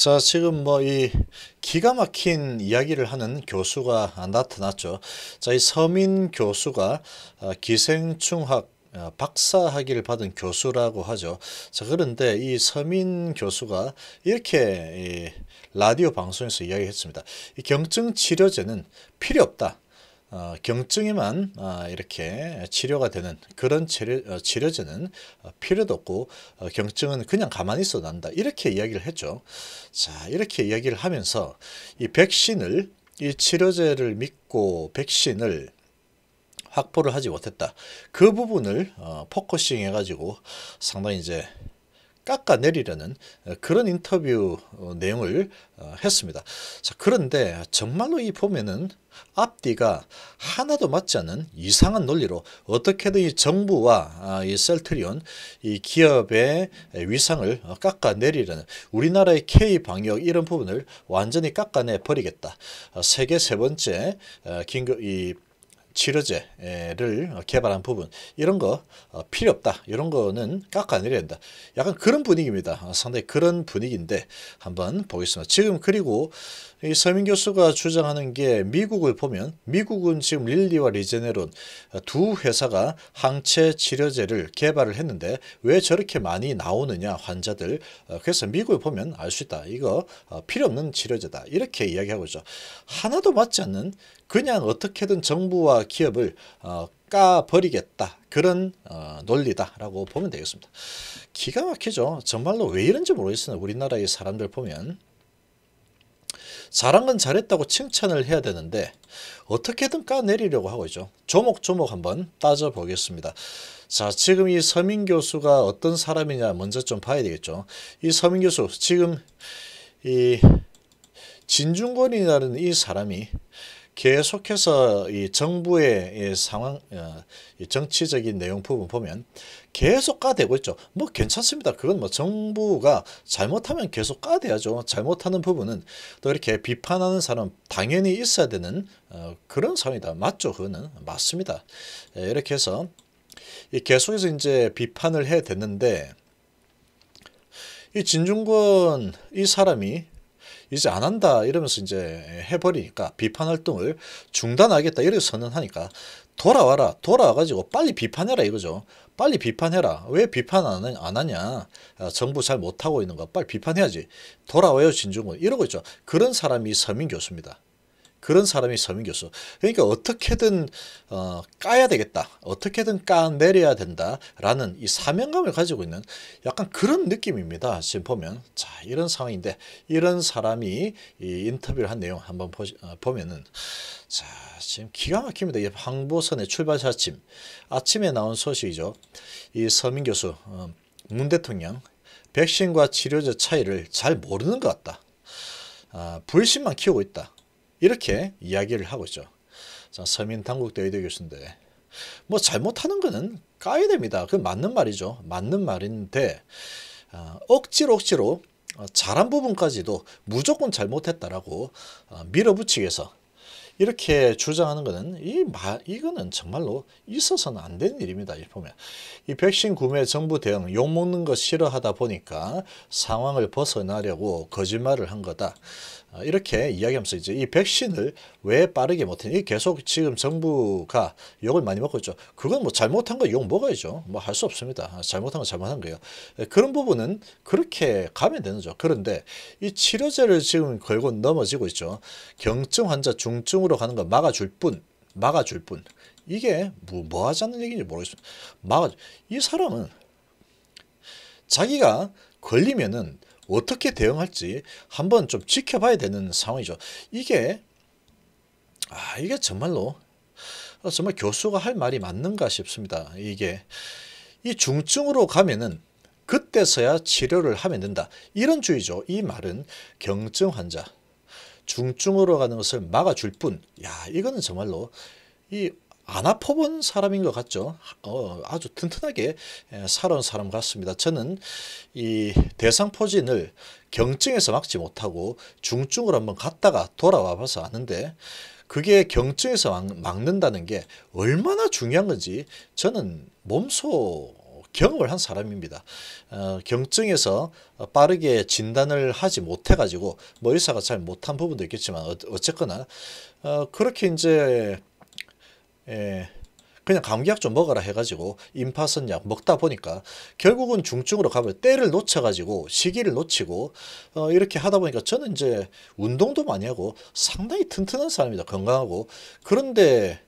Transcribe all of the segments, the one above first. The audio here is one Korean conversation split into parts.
자 지금 뭐 이 기가 막힌 이야기를 하는 교수가 나타났죠. 자이 서민 교수가 아, 기생충학 아, 박사 학위를 받은 교수라고 하죠. 자 그런데 이 서민 교수가 이렇게 라디오 방송에서 이야기했습니다. 이 경증 치료제는 필요 없다. 어, 경증에만 어, 이렇게 치료가 되는 그런 치료, 어, 치료제는 어, 필요도 없고 어, 경증은 그냥 가만히 있어도 난다 이렇게 이야기를 했죠. 자 이렇게 이야기를 하면서 이 백신을 이 치료제를 믿고 백신을 확보를 하지 못했다. 그 부분을 어, 포커싱 해가지고 상당히 이제 깎아내리려는 어, 그런 인터뷰 어, 내용을 어, 했습니다. 자, 그런데 정말로 이 보면은 앞뒤가 하나도 맞지 않는 이상한 논리로 어떻게든 이 정부와 아, 이 셀트리온 이 기업의 위상을 깎아내리려는 우리나라의 K방역 이런 부분을 완전히 깎아내 버리겠다. 세계 세 번째 긴급 이 치료제를 개발한 부분 이런 거 어, 필요 없다 이런 거는 깎아내려야 된다 약간 그런 분위기입니다 어, 상당히 그런 분위기인데 한번 보겠습니다 지금 그리고 이 서민 교수가 주장하는 게 미국을 보면 미국은 지금 릴리와 리제네론 두 회사가 항체 치료제를 개발을 했는데 왜 저렇게 많이 나오느냐 환자들 어, 그래서 미국을 보면 알 수 있다 이거 어, 필요 없는 치료제다 이렇게 이야기하고 있죠 하나도 맞지 않는 그냥 어떻게든 정부와 기업을 어, 까버리겠다 그런 논리다라고 보면 되겠습니다 기가 막히죠 정말로 왜 이런지 모르겠으나 우리나라의 사람들 보면 사랑은 잘했다고 칭찬을 해야 되는데 어떻게든 까내리려고 하고 있죠. 조목조목 한번 따져보겠습니다. 자 지금 이 서민 교수가 어떤 사람이냐 먼저 좀 봐야 되겠죠. 이 서민 교수 지금 이 진중권이라는 이 사람이 계속해서 이 정부의 이 상황 어, 이 정치적인 내용 부분 보면 계속 까대고 있죠. 뭐 괜찮습니다. 그건 뭐 정부가 잘못하면 계속 까대야죠. 잘못하는 부분은 또 이렇게 비판하는 사람 당연히 있어야 되는 어, 그런 상황이다. 맞죠? 그거는 맞습니다. 예, 이렇게 해서 이 계속해서 이제 비판을 해야 됐는데 이 진중권 이 사람이 이제 안 한다 이러면서 이제 해버리니까 비판 활동을 중단하겠다 이렇게 선언하니까 돌아와라 돌아와가지고 빨리 비판해라 이거죠 빨리 비판해라 왜 비판 안 하냐 아, 정부 잘 못하고 있는 거 빨리 비판해야지 돌아와요 진중은 이러고 있죠 그런 사람이 서민 교수입니다 그런 사람이 서민 교수. 그러니까 어떻게든 어, 까야 되겠다. 어떻게든 까내려야 된다라는 이 사명감을 가지고 있는 약간 그런 느낌입니다. 지금 보면 자 이런 상황인데 이런 사람이 이 인터뷰를 한 내용 한번 보시, 어, 보면은 자 지금 기가 막힙니다. 이 황보선의 출발 아침 아침에 나온 소식이죠. 이 서민 교수 어, 문 대통령 백신과 치료제 차이를 잘 모르는 것 같다. 아, 불신만 키우고 있다. 이렇게 이야기를 하고 있죠. 자, 서민 당국대 의대 교수인데 뭐 잘못하는 거는 까야 됩니다. 그 맞는 말이죠. 맞는 말인데 어, 억지로 억지로 어, 잘한 부분까지도 무조건 잘못했다라고 어, 밀어붙이기 위해서 이렇게 주장하는 것은 이 마, 이거는 정말로 있어서는 안 되는 일입니다. 이 보면 이 백신 구매 정부 대응 욕 먹는 거 싫어하다 보니까 상황을 벗어나려고 거짓말을 한 거다. 아, 이렇게 이야기하면서 이제 이 백신을 왜 빠르게 못했냐 계속 지금 정부가 욕을 많이 먹고 있죠 그건 뭐 잘못한 거 욕 먹어야죠 뭐 할 수 없습니다 아, 잘못한 거 잘못한 거예요 예, 그런 부분은 그렇게 가면 되는 거죠 그런데 이 치료제를 지금 걸고 넘어지고 있죠 경증 환자 중증으로 가는 거 막아줄 뿐 막아줄 뿐 이게 뭐, 뭐 하자는 얘기인지 모르겠습니다 막아이 사람은 자기가 걸리면은 어떻게 대응할지 한번 좀 지켜봐야 되는 상황이죠. 이게 아 이게 정말로 어, 정말 교수가 할 말이 맞는가 싶습니다. 이게 이 중증으로 가면은 그때서야 치료를 하면 된다. 이런 주의죠. 이 말은 경증 환자 중증으로 가는 것을 막아줄 뿐. 야 이거는 정말로 이안 아파본 사람인 것 같죠. 어, 아주 튼튼하게 예, 살아온 사람 같습니다. 저는 이 대상포진을 경증에서 막지 못하고 중증으로 한번 갔다가 돌아와 봐서 아는데 그게 경증에서 막는다는 게 얼마나 중요한 건지 저는 몸소 경험을 한 사람입니다. 어, 경증에서 빠르게 진단을 하지 못해가지고 뭐 의사가 잘 못한 부분도 있겠지만 어, 어쨌거나 어, 그렇게 이제 예. 그냥 감기약 좀 먹어라 해가지고 임파선 약 먹다 보니까 결국은 중증으로 가면 때를 놓쳐가지고 시기를 놓치고 어 이렇게 하다 보니까 저는 이제 운동도 많이 하고 상당히 튼튼한 사람입니다 건강하고 그런데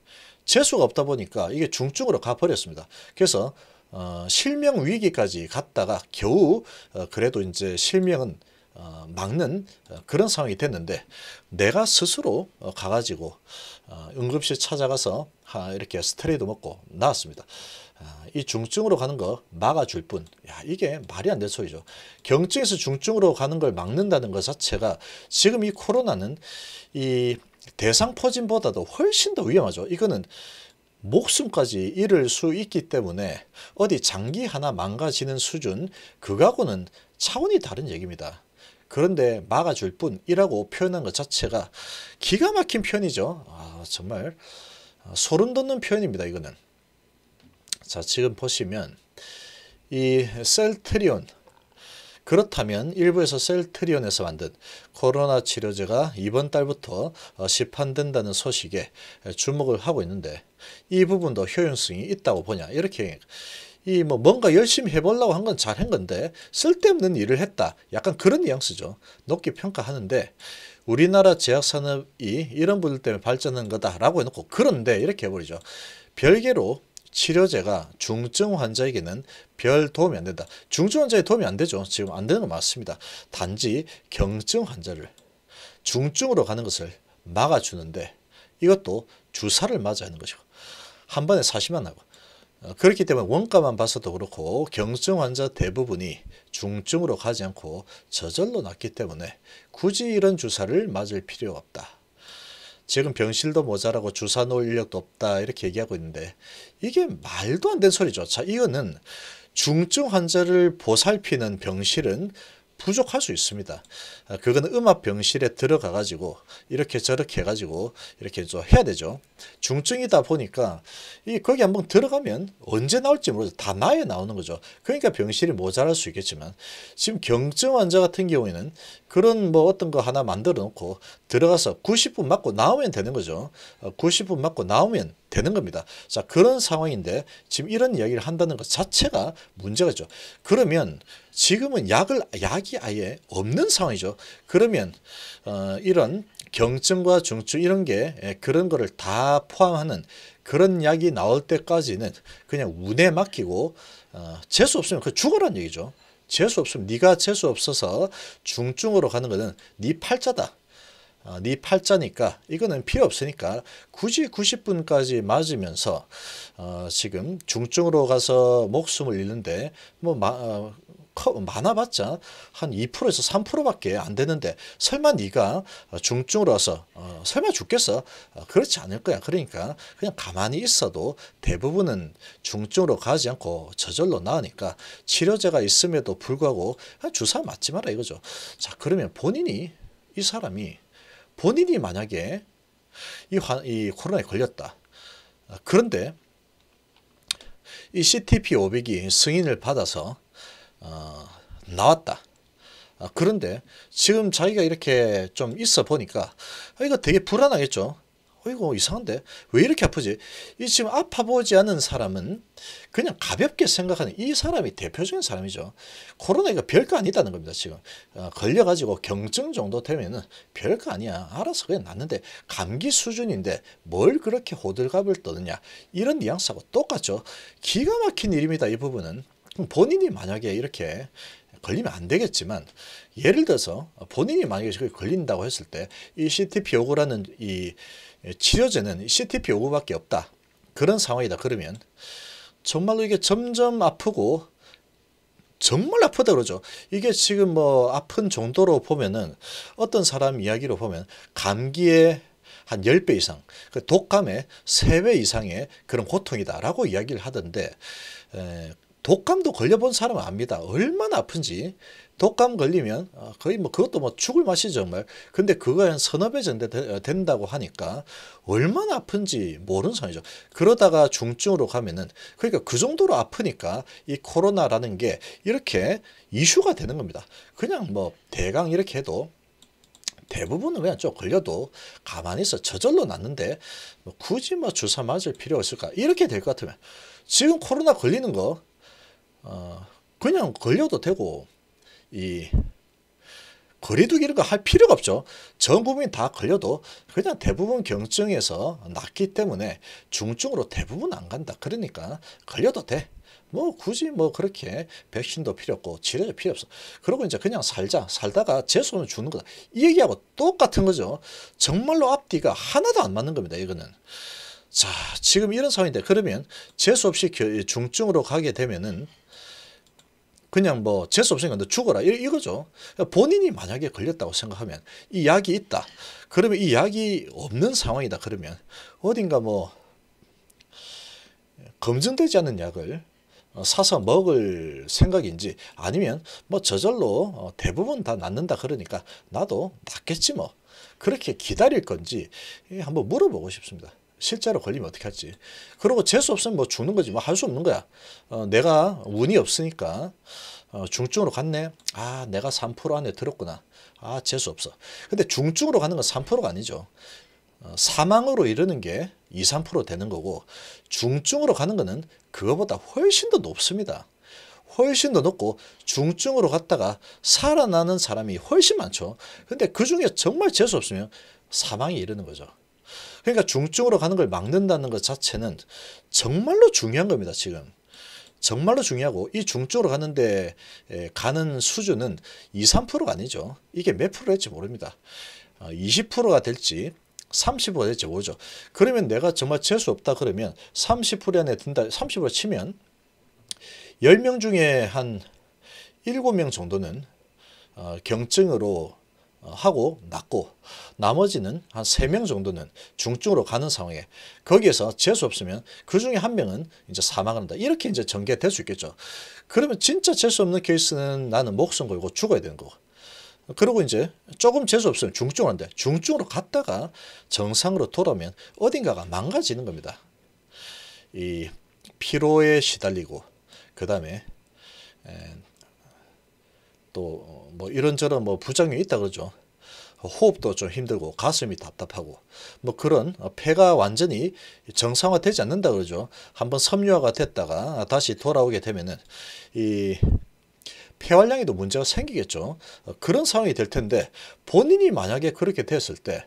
재수가 없다 보니까 이게 중증으로 가버렸습니다. 그래서 어 실명 위기까지 갔다가 겨우 어 그래도 이제 실명은 어, 막는 어, 그런 상황이 됐는데 내가 스스로 어, 가가지고 어, 응급실 찾아가서 이렇게 스테레이도 먹고 나왔습니다. 아, 이 중증으로 가는 거 막아줄 뿐 야, 이게 말이 안 되는 소리죠. 경증에서 중증으로 가는 걸 막는다는 것 자체가 지금 이 코로나는 이 대상포진보다도 훨씬 더 위험하죠. 이거는 목숨까지 잃을 수 있기 때문에 어디 장기 하나 망가지는 수준 그거하고는 차원이 다른 얘기입니다. 그런데 막아줄 뿐이라고 표현한 것 자체가 기가 막힌 표현이죠. 아, 정말 아, 소름 돋는 표현입니다. 이거는. 자, 지금 보시면 이 셀트리온 그렇다면 일부에서 셀트리온에서 만든 코로나 치료제가 이번 달부터 어, 시판된다는 소식에 주목을 하고 있는데 이 부분도 효용성이 있다고 보냐 이렇게 이뭐 뭔가 열심히 해보려고 한 건 잘한 건데 쓸데없는 일을 했다. 약간 그런 뉘앙스죠. 높게 평가하는데 우리나라 제약산업이 이런 분들 때문에 발전한 거다라고 해놓고 그런데 이렇게 해버리죠. 별개로 치료제가 중증 환자에게는 별 도움이 안 된다. 중증 환자에 도움이 안 되죠. 지금 안 되는 거 맞습니다. 단지 경증 환자를 중증으로 가는 것을 막아주는데 이것도 주사를 맞아야 하는 것이고 한 번에 사시만 하고 어, 그렇기 때문에 원가만 봐서도 그렇고 경증 환자 대부분이 중증으로 가지 않고 저절로 낫기 때문에 굳이 이런 주사를 맞을 필요가 없다. 지금 병실도 모자라고 주사 놓을 인력도 없다 이렇게 얘기하고 있는데 이게 말도 안 되는 소리죠. 자 이거는 중증 환자를 보살피는 병실은 부족할 수 있습니다. 아, 그거 음압 병실에 들어가 가지고 이렇게 저렇게 해 가지고 이렇게 좀 해야 되죠. 중증이다 보니까 이 거기 한번 들어가면 언제 나올지 모르죠. 다 나에 나오는 거죠. 그러니까 병실이 모자랄 수 있겠지만 지금 경증 환자 같은 경우에는 그런 뭐 어떤 거 하나 만들어 놓고 들어가서 90분 맞고 나오면 되는 거죠. 90분 어, 맞고 나오면 되는 겁니다. 자 그런 상황인데 지금 이런 이야기를 한다는 것 자체가 문제가죠. 그러면 지금은 약을 약이 아예 없는 상황이죠. 그러면 어, 이런 경증과 중증 이런 게 예, 그런 거를 다 포함하는 그런 약이 나올 때까지는 그냥 운에 맡기고 어, 재수 없으면 그 죽어란 얘기죠. 재수 없으면 네가 재수 없어서 중증으로 가는 거는 네 팔자다. 어, 네 팔자니까 이거는 필요 없으니까 굳이 90분까지 맞으면서 어, 지금 중증으로 가서 목숨을 잃는데 뭐 마, 어, 많아봤자 한 2%에서 3%밖에 안 되는데 설마 네가 어, 중증으로 와서 어, 설마 죽겠어? 어, 그렇지 않을 거야. 그러니까 그냥 가만히 있어도 대부분은 중증으로 가지 않고 저절로 나으니까 치료제가 있음에도 불구하고 아, 주사 맞지 마라 이거죠. 자 그러면 본인이 이 사람이 본인이 만약에 이, 화, 이 코로나에 걸렸다. 어, 그런데 이 CTP 500이 승인을 받아서 어, 나왔다. 아, 그런데 지금 자기가 이렇게 좀 있어 보니까 이거 되게 불안하겠죠. 어 이거 이상한데 왜 이렇게 아프지? 이 지금 아파 보지 않은 사람은 그냥 가볍게 생각하는 이 사람이 대표적인 사람이죠. 코로나가 별거 아니다는 겁니다. 지금 어, 걸려가지고 경증 정도 되면은 별거 아니야. 알아서 그냥 났는데 감기 수준인데 뭘 그렇게 호들갑을 떠느냐 이런 뉘앙스하고 똑같죠. 기가 막힌 일입니다. 이 부분은 본인이 만약에 이렇게 걸리면 안 되겠지만 예를 들어서 본인이 만약에 걸린다고 했을 때 이 CTP 요구라는 이 치료제는 CTP 요구밖에 없다. 그런 상황이다. 그러면 정말로 이게 점점 아프고 정말 아프다 그러죠. 이게 지금 뭐 아픈 정도로 보면은 어떤 사람 이야기로 보면 감기에 한 10배 이상, 그독감에 3배 이상의 그런 고통이다라고 이야기를 하던데 에, 독감도 걸려본 사람은 압니다. 얼마나 아픈지. 독감 걸리면 어, 거의 뭐 그것도 뭐 죽을 맛이 죠 정말. 근데 그거 한 서너 배 정도 어, 된다고 하니까 얼마나 아픈지 모르는 상이죠. 그러다가 중증으로 가면은 그러니까 그 정도로 아프니까 이 코로나라는 게 이렇게 이슈가 되는 겁니다. 그냥 뭐 대강 이렇게 해도 대부분은 그냥 좀 걸려도 가만히 있어 저절로 났는데 뭐 굳이 뭐 주사 맞을 필요 없을까 이렇게 될 것 같으면 지금 코로나 걸리는 거 어, 그냥 걸려도 되고 이 거리두기를 할 필요가 없죠. 전 국민 다 걸려도 그냥 대부분 경증에서 낫기 때문에 중증으로 대부분 안 간다. 그러니까 걸려도 돼. 뭐 굳이 뭐 그렇게 백신도 필요 없고 치료도 필요 없어. 그러고 이제 그냥 살자. 살다가 재수는 주는 거다. 이 얘기하고 똑같은 거죠. 정말로 앞뒤가 하나도 안 맞는 겁니다. 이거는. 자 지금 이런 상황인데 그러면 재수 없이 중증으로 가게 되면은 그냥 뭐 재수 없으니까 너 죽어라 이거죠. 본인이 만약에 걸렸다고 생각하면 이 약이 있다. 그러면 이 약이 없는 상황이다. 그러면 어딘가 뭐 검증되지 않은 약을 어, 사서 먹을 생각인지 아니면 뭐 저절로 어, 대부분 다 낫는다 그러니까 나도 낫겠지 뭐 그렇게 기다릴 건지 예, 한번 물어보고 싶습니다. 실제로 걸리면 어떻게 할지. 그리고 재수 없으면 뭐 죽는 거지. 뭐 할 수 없는 거야. 어, 내가 운이 없으니까 어, 중증으로 갔네. 아, 내가 3% 안에 들었구나. 아, 재수 없어. 근데 중증으로 가는 건 3%가 아니죠. 어, 사망으로 이르는 게 2, 3% 되는 거고 중증으로 가는 거는 그거보다 훨씬 더 높습니다. 훨씬 더 높고 중증으로 갔다가 살아나는 사람이 훨씬 많죠. 근데 그중에 정말 재수 없으면 사망이 이르는 거죠. 그러니까 중증으로 가는 걸 막는다는 것 자체는 정말로 중요한 겁니다. 지금. 정말로 중요하고 이 중증으로 가는데 가는 수준은 2, 3%가 아니죠. 이게 몇 프로 일지 모릅니다. 20%가 어, 될지 30%가 될지 모르죠. 그러면 내가 정말 재수 없다 그러면 30% 안에 든다. 30% 치면 10명 중에 한 7명 정도는 어, 경증으로 하고 낫고 나머지는 한 세 명 정도는 중증으로 가는 상황에 거기에서 재수 없으면 그 중에 한 명은 이제 사망한다. 이렇게 이제 전개될 수 있겠죠. 그러면 진짜 재수 없는 케이스는 나는 목숨 걸고 죽어야 되는 거고. 그리고 이제 조금 재수 없으면 중증으데 중증으로 갔다가 정상으로 돌아오면 어딘가가 망가지는 겁니다. 이 피로에 시달리고 그 다음에 또뭐 어, 이런저런 뭐 부작용이 있다 그러죠. 호흡도 좀 힘들고 가슴이 답답하고 뭐 그런 폐가 완전히 정상화되지 않는다 그러죠. 한번 섬유화가 됐다가 다시 돌아오게 되면은 이 폐활량에도 문제가 생기겠죠. 그런 상황이 될 텐데 본인이 만약에 그렇게 됐을 때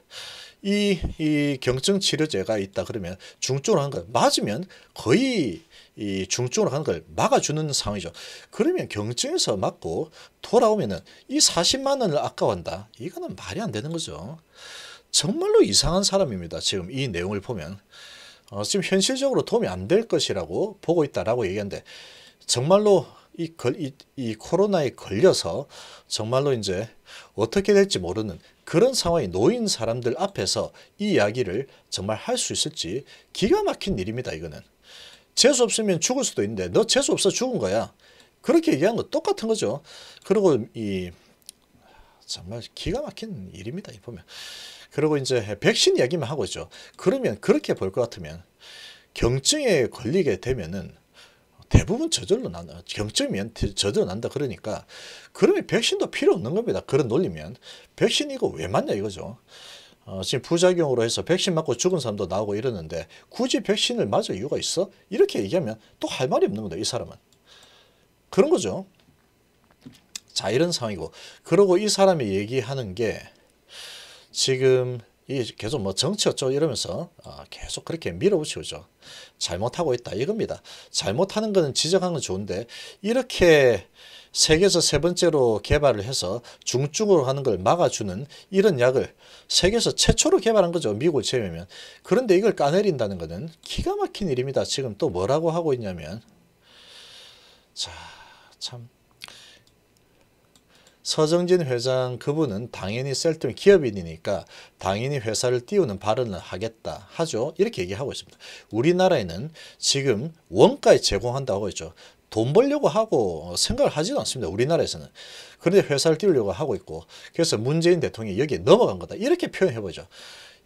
이 이 경증 치료제가 있다 그러면 중증으로 한거 맞으면 거의 이 중증으로 가는 걸 막아주는 상황이죠. 그러면 경증에서 막고 돌아오면은 이 40만 원을 아까워다 이거는 말이 안 되는 거죠. 정말로 이상한 사람입니다. 지금 이 내용을 보면 어, 지금 현실적으로 도움이 안 될 것이라고 보고 있다라고 얘기하는데 정말로 이, 걸, 이, 이 코로나에 걸려서 정말로 이제 어떻게 될지 모르는 그런 상황에 놓인 사람들 앞에서 이 이야기를 정말 할 수 있을지 기가 막힌 일입니다. 이거는. 재수 없으면 죽을 수도 있는데 너 재수 없어 죽은 거야. 그렇게 얘기한 거 똑같은 거죠. 그리고 이 정말 기가 막힌 일입니다. 이 보면. 그리고 이제 백신 이야기만 하고 있죠. 그러면 그렇게 볼 것 같으면 경증에 걸리게 되면은 대부분 저절로 난다. 경증이면 저절로 난다. 그러니까 그러면 백신도 필요 없는 겁니다. 그런 논리면. 백신 이거 왜 맞냐 이거죠. 어, 지금 부작용으로 해서 백신 맞고 죽은 사람도 나오고 이러는데 굳이 백신을 맞을 이유가 있어? 이렇게 얘기하면 또 할 말이 없는 겁니다. 이 사람은. 그런 거죠. 자 이런 상황이고 그러고 이 사람이 얘기하는 게 지금 이 계속 뭐 정치 어쩌고 이러면서 아, 계속 그렇게 밀어붙이죠. 잘못하고 있다 이겁니다. 잘못하는 거는 지적하는 건 좋은데 이렇게 세계에서 세 번째로 개발을 해서 중증으로 하는 걸 막아주는 이런 약을 세계에서 최초로 개발한 거죠. 미국을 제외하면. 그런데 이걸 까내린다는 것은 기가 막힌 일입니다. 지금 또 뭐라고 하고 있냐면 자, 참 서정진 회장 그분은 당연히 셀트는 기업인이니까 당연히 회사를 띄우는 발언을 하겠다 하죠. 이렇게 얘기하고 있습니다. 우리나라에는 지금 원가에 제공한다고 했죠 돈 벌려고 하고 생각을 하지도 않습니다. 우리나라에서는. 그런데 회사를 띄우려고 하고 있고 그래서 문재인 대통령이 여기에 넘어간 거다. 이렇게 표현해보죠.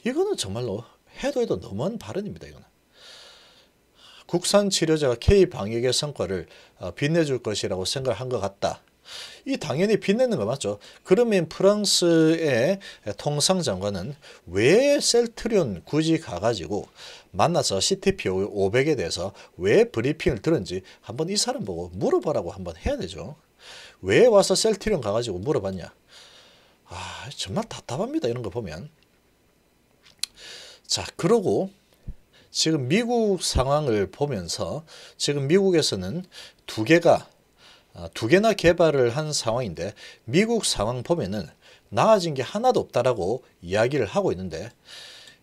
이거는 정말로 해도 해도 너무한 발언입니다. 이거는. 국산 치료제가 K방역의 성과를 어, 빛내줄 것이라고 생각한 것 같다. 이 당연히 빛내는 거 맞죠. 그러면 프랑스의 통상장관은 왜 셀트리온 굳이 가가지고 만나서 CTPO 500에 대해서 왜 브리핑을 들은지 한번 이 사람 보고 물어보라고 한번 해야 되죠. 왜 와서 셀트리온 가가지고 물어봤냐. 아 정말 답답합니다. 이런 거 보면. 자 그러고 지금 미국 상황을 보면서 지금 미국에서는 두 개가 아, 두 개나 개발을 한 상황인데 미국 상황 보면은 나아진 게 하나도 없다라고 이야기를 하고 있는데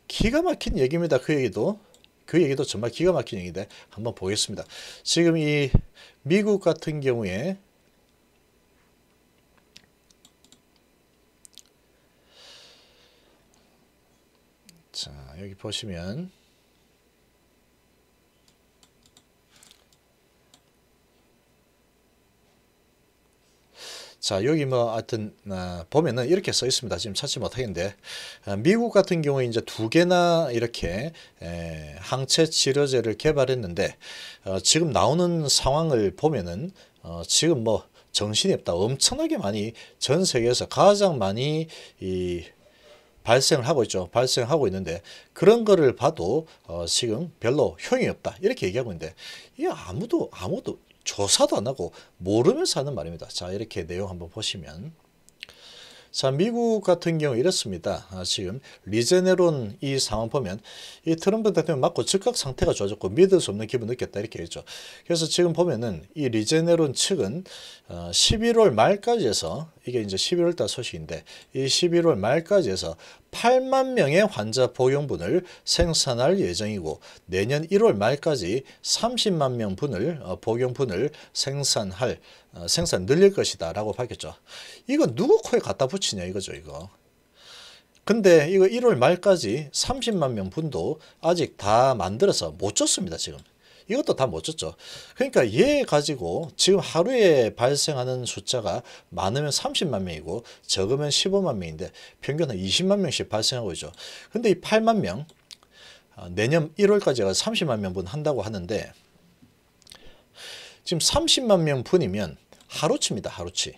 기가 막힌 얘기입니다. 그 얘기도. 그 얘기도 정말 기가 막힌 얘기인데 한번 보겠습니다. 지금 이 미국 같은 경우에 자 여기 보시면 자 여기 뭐 하여튼 아, 보면은 이렇게 써 있습니다. 지금 찾지 못하겠는데 어, 미국 같은 경우에 이제 두 개나 이렇게 에, 항체 치료제를 개발했는데 어, 지금 나오는 상황을 보면은 어, 지금 뭐 정신이 없다. 엄청나게 많이 전 세계에서 가장 많이 이 발생을 하고 있죠. 발생하고 있는데 그런 거를 봐도 어 지금 별로 효용이 없다. 이렇게 얘기하고 있는데 이 아무도 아무도 조사도 안 하고 모르면서 하는 말입니다. 자 이렇게 내용 한번 보시면 자 미국 같은 경우 이렇습니다. 아, 지금 리제네론 이 상황 보면 이 트럼프 대통령 맞고 즉각 상태가 좋아졌고 믿을 수 없는 기분 느꼈다 이렇게 했죠. 그래서 지금 보면은 이 리제네론 측은 어, 11월 말까지 해서 이게 이제 11월 달 소식인데 이 11월 말까지 해서 8만 명의 환자 복용분을 생산할 예정이고 내년 1월 말까지 30만 명분을 어, 보용분을 생산할 어, 생산 늘릴 것이다 라고 밝혔죠. 이거 누구 코에 갖다 붙이냐 이거죠 이거. 근데 이거 1월 말까지 30만 명분도 아직 다 만들어서 못 줬습니다 지금. 이것도 다멋졌죠 그러니까 얘 가지고 지금 하루에 발생하는 숫자가 많으면 30만 명이고 적으면 15만 명인데 평균 한 20만 명씩 발생하고 있죠. 근데 이 8만 명 어, 내년 1월까지 가 30만 명분 한다고 하는데 지금 30만 명분이면 하루치입니다. 하루치.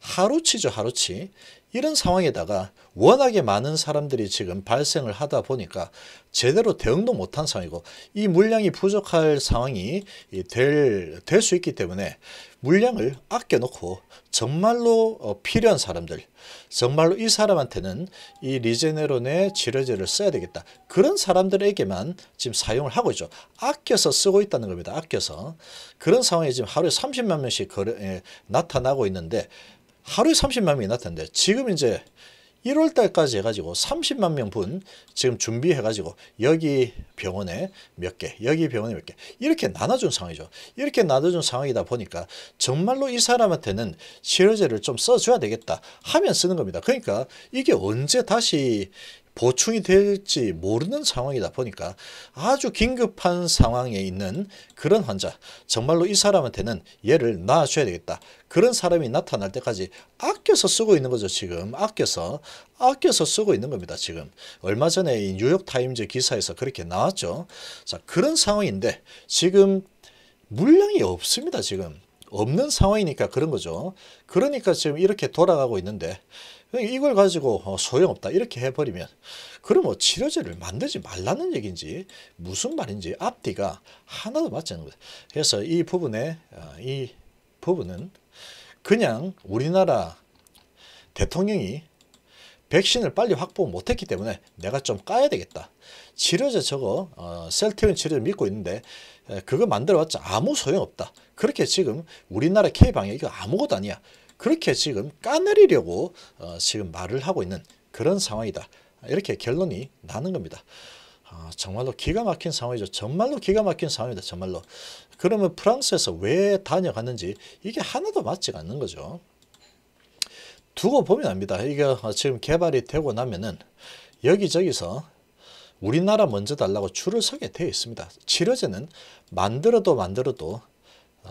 하루치죠. 하루치. 이런 상황에다가 워낙에 많은 사람들이 지금 발생을 하다 보니까 제대로 대응도 못한 상황이고 이 물량이 부족할 상황이 될 수 있기 때문에 물량을 아껴놓고 정말로 어, 필요한 사람들 정말로 이 사람한테는 이 리제네론의 치료제를 써야 되겠다. 그런 사람들에게만 지금 사용을 하고 있죠. 아껴서 쓰고 있다는 겁니다. 아껴서. 그런 상황이 지금 하루에 30만 명씩 거래, 에, 예, 나타나고 있는데 하루에 30만 명이 나타난대. 지금 이제 1월 달까지 해가지고 30만 명분 지금 준비해가지고 여기 병원에 몇 개, 여기 병원에 몇 개, 이렇게 나눠준 상황이죠. 이렇게 나눠준 상황이다 보니까 정말로 이 사람한테는 치료제를 좀 써줘야 되겠다 하면 쓰는 겁니다. 그러니까 이게 언제 다시 보충이 될지 모르는 상황이다 보니까 아주 긴급한 상황에 있는 그런 환자 정말로 이 사람한테는 얘를 놔줘야 되겠다. 그런 사람이 나타날 때까지 아껴서 쓰고 있는 거죠. 지금 아껴서 아껴서 쓰고 있는 겁니다. 지금 얼마 전에 이 뉴욕타임즈 기사에서 그렇게 나왔죠. 자 그런 상황인데 지금 물량이 없습니다. 지금 없는 상황이니까 그런 거죠. 그러니까 지금 이렇게 돌아가고 있는데 그러니까 이걸 가지고 어, 소용없다 이렇게 해버리면 그러면 치료제를 만들지 말라는 얘기인지 무슨 말인지 앞뒤가 하나도 맞지 않는 거예요 그래서 이 부분에 어, 이 부분은 그냥 우리나라 대통령이 백신을 빨리 확보 못했기 때문에 내가 좀 까야 되겠다. 치료제 저거 어, 셀테온 치료제 믿고 있는데 그거 만들어봤자 아무 소용없다. 그렇게 지금 우리나라 K방역이 아무것도 아니야. 그렇게 지금 까내리려고 어, 지금 말을 하고 있는 그런 상황이다. 이렇게 결론이 나는 겁니다. 아, 정말로 기가 막힌 상황이죠. 정말로 기가 막힌 상황입니다. 정말로. 그러면 프랑스에서 왜 다녀갔는지 이게 하나도 맞지가 않는 거죠. 두고 보면 압니다. 이게 지금 개발이 되고 나면은 여기저기서 우리나라 먼저 달라고 줄을 서게 되어 있습니다. 치료제는 만들어도 만들어도 어,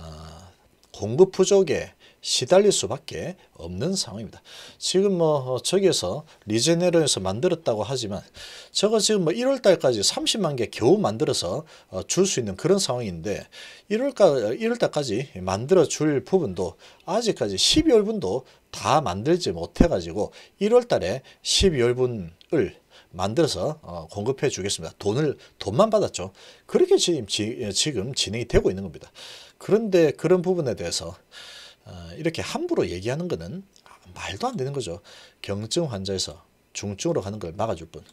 공급 부족에 시달릴 수밖에 없는 상황입니다. 지금 뭐 어, 저기에서 리제네론에서 만들었다고 하지만 저거 지금 뭐 1월달까지 30만 개 겨우 만들어서 어, 줄수 있는 그런 상황인데 1월까, 1월달까지 만들어줄 부분도 아직까지 12월분도 다 만들지 못해가지고 1월달에 12월분을 만들어서 어, 공급해 주겠습니다. 돈을 돈만 받았죠. 그렇게 지금, 지, 지금 진행이 되고 있는 겁니다. 그런데 그런 부분에 대해서 어, 이렇게 함부로 얘기하는 것은 말도 안 되는 거죠. 경증 환자에서 중증으로 가는 걸 막아줄 뿐.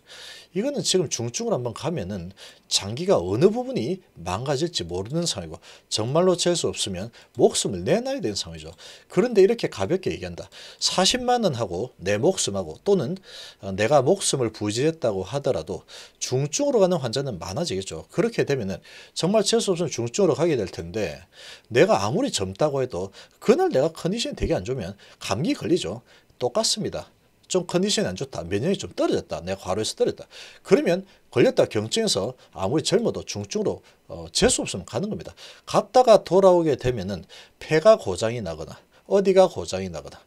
이거는 지금 중증으로 한번 가면은 장기가 어느 부분이 망가질지 모르는 상황이고 정말로 재수 없으면 목숨을 내놔야 되는 상황이죠. 그런데 이렇게 가볍게 얘기한다. 40만 원하고 내 목숨하고 또는 어, 내가 목숨을 부지했다고 하더라도 중증으로 가는 환자는 많아지겠죠. 그렇게 되면은 정말 재수 없으면 중증으로 가게 될 텐데 내가 아무리 젊다고 해도 그날 내가 컨디션이 되게 안 좋으면 감기 걸리죠. 똑같습니다. 좀 컨디션이 안 좋다. 면역이 좀 떨어졌다. 내 과로에서 떨어졌다. 그러면 걸렸다 경증에서 아무리 젊어도 중증으로 어, 재수 없으면 가는 겁니다. 갔다가 돌아오게 되면은 폐가 고장이 나거나 어디가 고장이 나거나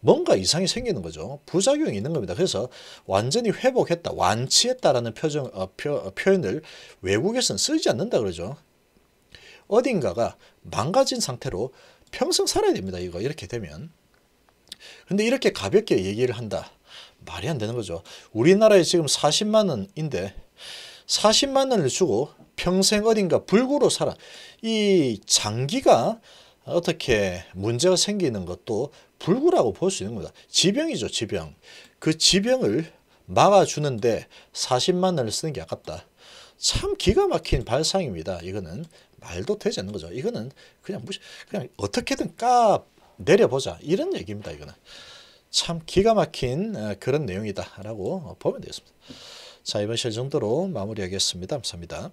뭔가 이상이 생기는 거죠. 부작용이 있는 겁니다. 그래서 완전히 회복했다, 완치했다라는 표정, 어, 표, 어, 현을 외국에서는 쓰지 않는다 그러죠. 어딘가가 망가진 상태로 평생 살아야 됩니다. 이거 이렇게 되면. 그런데 이렇게 가볍게 얘기를 한다. 말이 안 되는 거죠. 우리나라에 지금 40만 원인데 40만 원을 주고 평생 어딘가 불구로 살아. 이 장기가 어떻게 문제가 생기는 것도 불구라고 볼 수 있는 겁니다. 지병이죠. 지병. 그 지병을 막아주는데 40만 원을 쓰는 게 아깝다. 참 기가 막힌 발상입니다. 이거는 말도 되지 않는 거죠. 이거는 그냥 무시, 그냥 어떻게든 까 내려보자 이런 얘기입니다. 이거는 참 기가 막힌 어, 그런 내용이다라고 보면 되겠습니다. 자 이번 시간 정도로 마무리하겠습니다. 감사합니다.